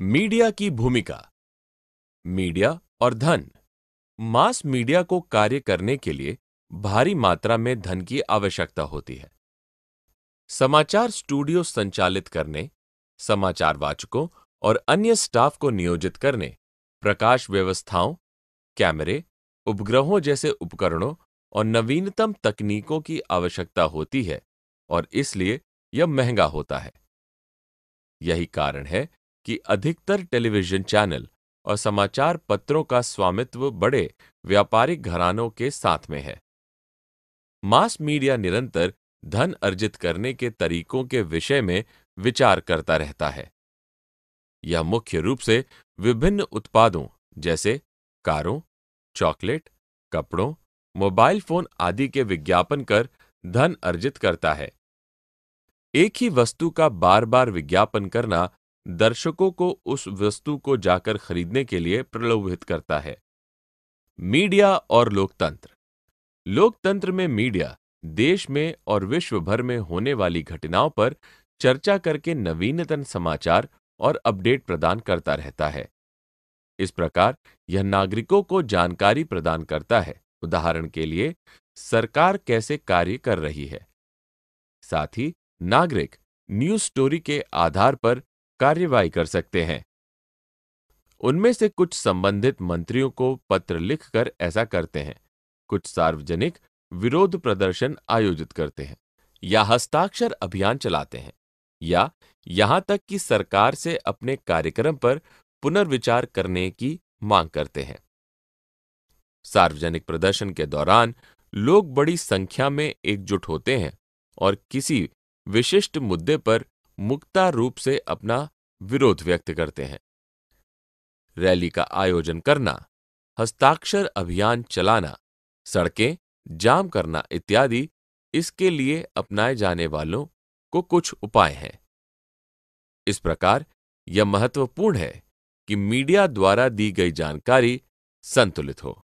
media की भूमिका media और धन मास मीडिया को कार्य करने के लिए भारी मात्रा में धन की आवश्यकता होती है समाचार स्टूडियो संचालित करने समाचार वाचकों और अन्य स्टाफ को नियोजित करने प्रकाश व्यवस्थाओं कैमरे उपग्रहों जैसे उपकरणों और नवीनतम तकनीकों की आवश्यकता होती है और इसलिए यह महंगा होता है यही कारण है कि अधिकतर टेलीविजन चैनल और समाचार पत्रों का स्वामित्व बड़े व्यापारिक घरानों के साथ में है मास मीडिया निरंतर धन अर्जित करने के तरीकों के विषय में विचार करता रहता है यह मुख्य रूप से विभिन्न उत्पादों जैसे कारों चॉकलेट कपड़ों मोबाइल फोन आदि के विज्ञापन कर धन अर्जित करता है एक ही वस्तु का बार बार विज्ञापन करना दर्शकों को उस वस्तु को जाकर खरीदने के लिए प्रलोभित करता है मीडिया और लोकतंत्र लोकतंत्र में मीडिया देश में और विश्व भर में होने वाली घटनाओं पर चर्चा करके नवीनतम समाचार और अपडेट प्रदान करता रहता है इस प्रकार यह नागरिकों को जानकारी प्रदान करता है उदाहरण के लिए सरकार कैसे कार्य कर रही है साथ ही नागरिक न्यूज स्टोरी के आधार पर कार्यवाही कर सकते हैं उनमें से कुछ संबंधित मंत्रियों को पत्र लिखकर ऐसा करते हैं कुछ सार्वजनिक विरोध प्रदर्शन आयोजित करते हैं या हस्ताक्षर अभियान चलाते हैं या यहां तक कि सरकार से अपने कार्यक्रम पर पुनर्विचार करने की मांग करते हैं सार्वजनिक प्रदर्शन के दौरान लोग बड़ी संख्या में एकजुट होते हैं और किसी विशिष्ट मुद्दे पर मुक्ता रूप से अपना विरोध व्यक्त करते हैं रैली का आयोजन करना हस्ताक्षर अभियान चलाना सड़कें जाम करना इत्यादि इसके लिए अपनाए जाने वालों को कुछ उपाय हैं इस प्रकार यह महत्वपूर्ण है कि मीडिया द्वारा दी गई जानकारी संतुलित हो